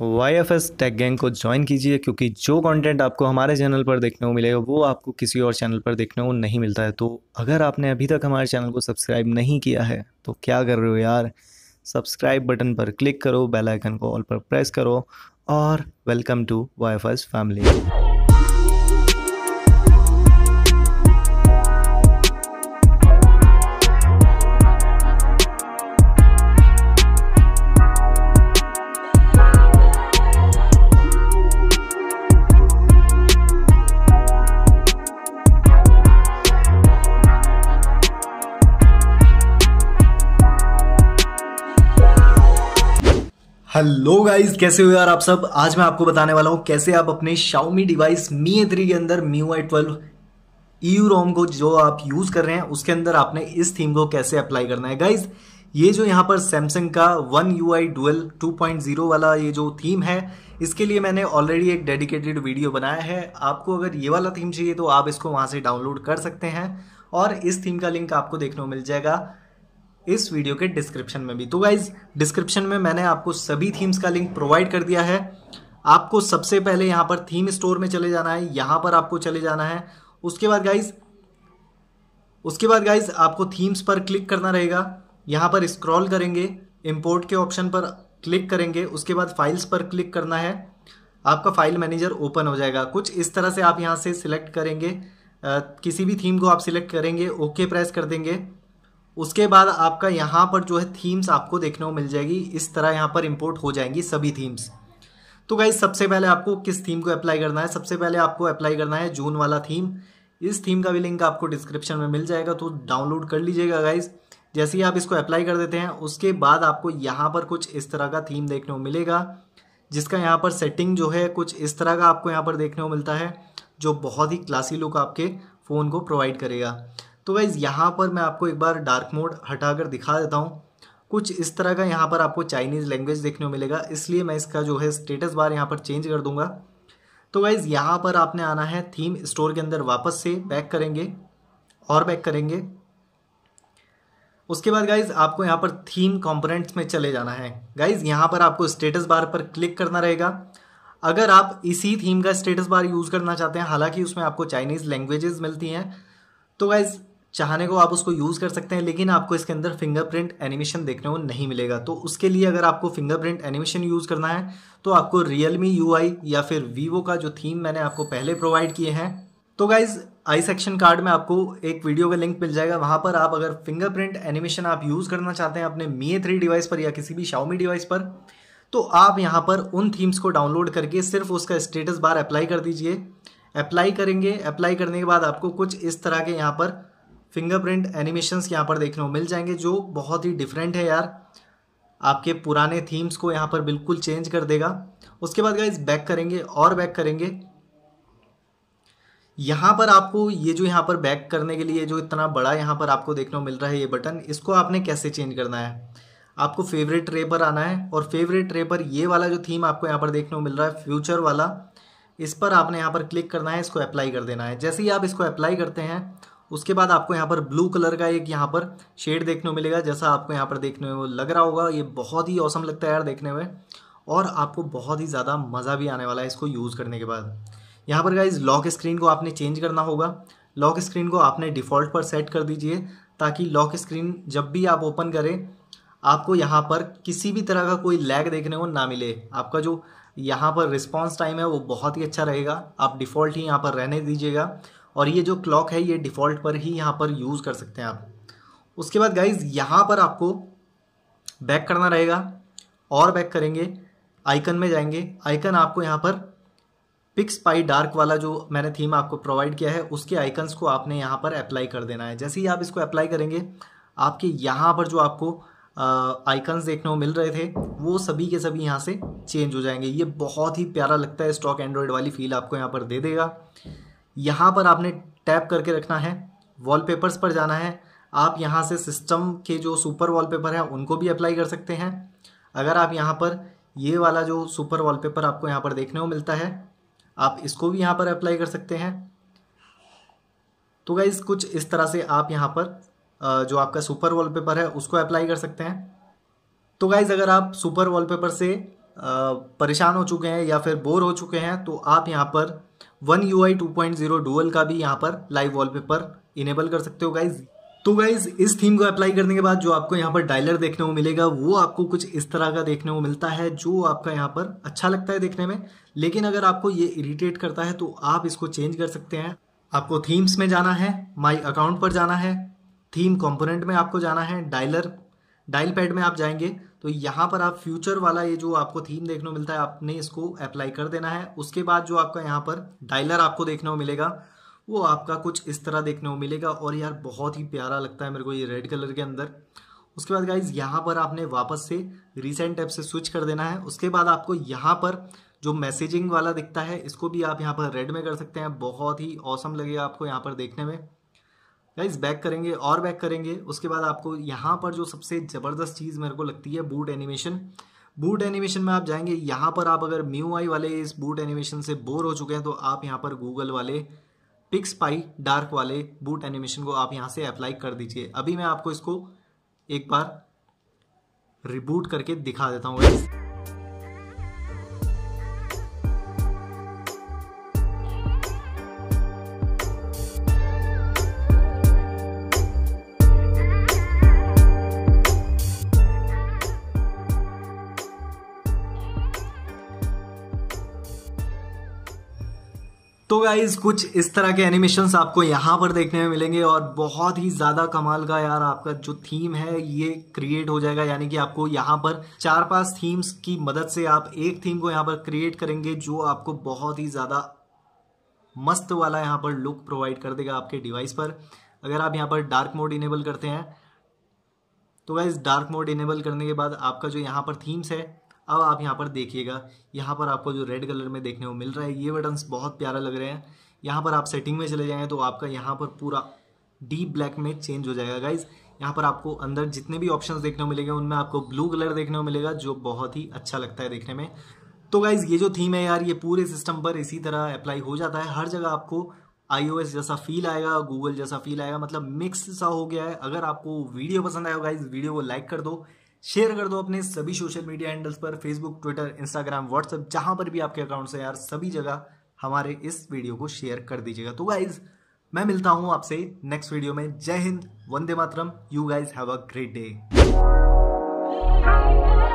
Y F S tech gang को join कीजिए क्योंकि जो कंटेंट आपको हमारे चैनल पर देखने को मिलेगा वो आपको किसी और चैनल पर देखने को नहीं मिलता है तो अगर आपने अभी तक हमारे चैनल को सब्सक्राइब नहीं किया है तो क्या कर रहे हो यार सब्सक्राइब बटन पर क्लिक करो बेल आइकन को ऑल पर प्रेस करो और welcome to Y F S family hello guys कैसे हो यार आप सब आज मैं आपको बताने वाला हूँ कैसे आप अपने Xiaomi device Mi A three के अंदर मी आई ट्वेल्व यू रोम को जो आप यूज़ कर रहे हैं उसके अंदर आपने इस थीम को कैसे अप्लाई करना है गाइस ये जो यहाँ पर सैमसंग का One U I 2.0 two point zero वाला ये जो थीम है इसके लिए मैंने ऑलरेडी एक डेडिकेटेड वीडियो बनाया है आपको अगर ये वाला थीम चाहिए तो आप इसको वहाँ से डाउनलोड कर सकते हैं और इस थीम का लिंक आपको देखने को मिल जाएगा इस वीडियो के डिस्क्रिप्शन में भी तो गाइज डिस्क्रिप्शन में मैंने आपको सभी थीम्स का लिंक प्रोवाइड कर दिया है आपको सबसे पहले यहाँ पर थीम स्टोर में चले जाना है यहाँ पर आपको चले जाना है उसके बाद गाइज उसके बाद गाइज आपको थीम्स पर क्लिक करना रहेगा यहाँ पर स्क्रॉल करेंगे इम्पोर्ट के ऑप्शन पर क्लिक करेंगे उसके बाद फाइल्स पर क्लिक करना है आपका फाइल मैनेजर ओपन हो जाएगा कुछ इस तरह से आप यहाँ से सिलेक्ट करेंगे आ, किसी भी थीम को आप सिलेक्ट करेंगे ओके प्रेस कर देंगे उसके बाद आपका यहाँ पर जो है थीम्स आपको देखने को मिल जाएगी इस तरह यहाँ पर इम्पोर्ट हो जाएंगी सभी थीम्स तो गाइज सबसे पहले आपको किस थीम को अप्लाई करना है सबसे पहले आपको अप्लाई करना है जून वाला थीम इस थीम का भी लिंक आपको डिस्क्रिप्शन में मिल जाएगा तो डाउनलोड कर लीजिएगा गाइज जैसे ही आप इसको अप्लाई कर देते हैं उसके बाद आपको यहाँ पर कुछ इस तरह का थीम देखने को मिलेगा जिसका यहाँ पर सेटिंग जो है कुछ इस तरह का आपको यहाँ पर देखने को मिलता है जो बहुत ही क्लासी लुक आपके फ़ोन को प्रोवाइड करेगा तो वाइज़ यहाँ पर मैं आपको एक बार डार्क मोड हटा कर दिखा देता हूँ कुछ इस तरह का यहाँ पर आपको चाइनीज़ लैंग्वेज देखने को मिलेगा इसलिए मैं इसका जो है स्टेटस बार यहाँ पर चेंज कर दूँगा तो वाइज़ यहाँ पर आपने आना है थीम स्टोर के अंदर वापस से बैक करेंगे और बैक करेंगे उसके बाद गाइज आपको यहाँ पर थीम कंपोनेंट्स में चले जाना है गाइज यहाँ पर आपको स्टेटस बार पर क्लिक करना रहेगा अगर आप इसी थीम का स्टेटस बार यूज़ करना चाहते हैं हालांकि उसमें आपको चाइनीज़ लैंग्वेजेस मिलती हैं तो गाइज चाहने को आप उसको यूज़ कर सकते हैं लेकिन आपको इसके अंदर फिंगरप्रिंट एनिमेशन देखने को नहीं मिलेगा तो उसके लिए अगर आपको फिंगरप्रिंट एनिमेशन यूज़ करना है तो आपको रियलमी यू या फिर वीवो का जो थीम मैंने आपको पहले प्रोवाइड किए हैं तो गाइज़ आई सेक्शन कार्ड में आपको एक वीडियो का लिंक मिल जाएगा वहाँ पर आप अगर फिंगरप्रिंट एनिमेशन आप यूज़ करना चाहते हैं अपने मी ए थ्री डिवाइस पर या किसी भी शाओमी डिवाइस पर तो आप यहाँ पर उन थीम्स को डाउनलोड करके सिर्फ उसका स्टेटस बार अप्लाई कर दीजिए अप्लाई करेंगे अप्लाई करने के बाद आपको कुछ इस तरह के यहाँ पर फिंगरप्रिंट एनिमेशंस यहाँ पर देखने को मिल जाएंगे जो बहुत ही डिफरेंट है यार आपके पुराने थीम्स को यहाँ पर बिल्कुल चेंज कर देगा उसके बाद गाइज बैक करेंगे और बैक करेंगे यहाँ पर आपको ये जो यहाँ पर बैक करने के लिए जो इतना बड़ा यहाँ पर आपको देखने को मिल रहा है ये बटन इसको आपने कैसे चेंज करना है आपको फेवरेट ट्रे पर आना है और फेवरेट ट्रे पर ये वाला जो थीम आपको यहाँ पर देखने को मिल रहा है फ्यूचर वाला इस पर आपने यहाँ पर क्लिक करना है इसको अप्लाई कर देना है जैसे ही आप इसको अप्लाई करते हैं उसके बाद आपको यहाँ पर ब्लू कलर का एक यहाँ पर शेड देखने को मिलेगा जैसा आपको यहाँ पर देखने में लग रहा होगा ये बहुत ही औसम लगता है यार देखने में और आपको बहुत ही ज़्यादा मज़ा भी आने वाला है इसको यूज़ करने के बाद यहाँ पर गाइज लॉक स्क्रीन को आपने चेंज करना होगा लॉक स्क्रीन को आपने डिफ़ॉल्ट पर सेट कर दीजिए ताकि लॉक स्क्रीन जब भी आप ओपन करें आपको यहाँ पर किसी भी तरह का कोई लैग देखने को ना मिले आपका जो यहाँ पर रिस्पॉन्स टाइम है वो बहुत ही अच्छा रहेगा आप डिफ़ॉल्ट ही यहाँ पर रहने दीजिएगा और ये जो क्लॉक है ये डिफ़ॉल्ट पर ही यहाँ पर यूज़ कर सकते हैं आप उसके बाद गाइज यहाँ पर आपको बैक करना रहेगा और बैक करेंगे आइकन में जाएंगे आइकन आपको यहाँ पर पिक्स पाई डार्क वाला जो मैंने थीम आपको प्रोवाइड किया है उसके आइकन्स को आपने यहाँ पर अप्लाई कर देना है जैसे ही आप इसको अप्लाई करेंगे आपके यहाँ पर जो आपको आइकन्स देखने को मिल रहे थे वो सभी के सभी यहाँ से चेंज हो जाएंगे ये बहुत ही प्यारा लगता है स्टॉक एंड्रॉयड वाली फील आपको यहाँ पर दे देगा यहाँ पर आपने टैप करके रखना है वॉलपेपर्स पर जाना है आप यहाँ से सिस्टम के जो सुपर वॉलपेपर है उनको भी अप्लाई कर सकते हैं अगर आप यहाँ पर ये वाला जो सुपर वॉलपेपर आपको यहाँ पर देखने को मिलता है आप इसको भी यहाँ पर अप्लाई कर सकते हैं तो गाइज़ कुछ इस तरह से आप यहाँ पर जो आपका सुपर वॉलपेपर है उसको अप्लाई कर सकते हैं तो गाइज़ अगर आप सुपर वॉलपेपर से परेशान हो चुके हैं या फिर बोर हो चुके हैं तो आप यहाँ पर One U I two point zero dual का भी यहाँ पर लाइव वॉलपेपर इनेबल कर सकते हो गाइज तो गाइज इस थीम को अप्लाई करने के बाद जो आपको यहाँ पर डायलर देखने को मिलेगा वो आपको कुछ इस तरह का देखने को मिलता है जो आपका यहाँ पर अच्छा लगता है देखने में लेकिन अगर आपको ये इरिटेट करता है तो आप इसको चेंज कर सकते हैं आपको थीम्स में जाना है माई अकाउंट पर जाना है थीम कॉम्पोनेंट में आपको जाना है डायलर डायल पैड में आप जाएंगे तो यहाँ पर आप फ्यूचर वाला ये जो आपको थीम देखने को मिलता है आपने इसको अप्लाई कर देना है उसके बाद जो आपका यहाँ पर डायलर आपको देखने को मिलेगा वो आपका कुछ इस तरह देखने को मिलेगा और यार बहुत ही प्यारा लगता है मेरे को ये रेड कलर के अंदर उसके बाद गाइज यहाँ पर आपने वापस से रिसेंट ऐप से स्विच कर देना है उसके बाद आपको यहाँ पर जो मैसेजिंग वाला दिखता है इसको भी आप यहाँ पर रेड में कर सकते हैं बहुत ही औसम लगेगा आपको यहाँ पर देखने में गाइज बैक करेंगे और बैक करेंगे उसके बाद आपको यहाँ पर जो सबसे ज़बरदस्त चीज़ मेरे को लगती है बूट एनिमेशन बूट एनिमेशन में आप जाएंगे यहाँ पर आप अगर म्यू आई वाले इस बूट एनिमेशन से बोर हो चुके हैं तो आप यहाँ पर गूगल वाले पिक्स पाई डार्क वाले बूट एनिमेशन को आप यहाँ से अप्लाई कर दीजिए अभी मैं आपको इसको एक बार रिबूट करके दिखा देता हूँ तो गाइज कुछ इस तरह के एनिमेशंस आपको यहाँ पर देखने में मिलेंगे और बहुत ही ज़्यादा कमाल का यार आपका जो थीम है ये क्रिएट हो जाएगा यानी कि आपको यहाँ पर चार पांच थीम्स की मदद से आप एक थीम को यहाँ पर क्रिएट करेंगे जो आपको बहुत ही ज़्यादा मस्त वाला यहाँ पर लुक प्रोवाइड कर देगा आपके डिवाइस पर अगर आप यहाँ पर डार्क मोड इनेबल करते हैं तो गाइज डार्क मोड इनेबल करने के बाद आपका जो यहाँ पर थीम्स है अब आप यहाँ पर देखिएगा यहाँ पर आपको जो रेड कलर में देखने को मिल रहा है ये बटन्स बहुत प्यारा लग रहे हैं यहाँ पर आप सेटिंग में चले जाएँ तो आपका यहाँ पर पूरा डीप ब्लैक में चेंज हो जाएगा गाइज यहाँ पर आपको अंदर जितने भी ऑप्शंस देखने को मिलेंगे उनमें आपको ब्लू कलर देखने को मिलेगा जो बहुत ही अच्छा लगता है देखने में तो गाइज ये जो थीम है यार ये पूरे सिस्टम पर इसी तरह अप्लाई हो जाता है हर जगह आपको आईओएस जैसा फील आएगा गूगल जैसा फील आएगा मतलब मिक्स सा हो गया है अगर आपको वीडियो पसंद आएगा हो गाइज वीडियो को लाइक कर दो शेयर कर दो अपने सभी सोशल मीडिया हैंडल्स पर फेसबुक ट्विटर इंस्टाग्राम व्हाट्सएप जहां पर भी आपके अकाउंट से यार सभी जगह हमारे इस वीडियो को शेयर कर दीजिएगा तो गाइज मैं मिलता हूं आपसे नेक्स्ट वीडियो में Jai Hind Vande Mataram you guys have a great day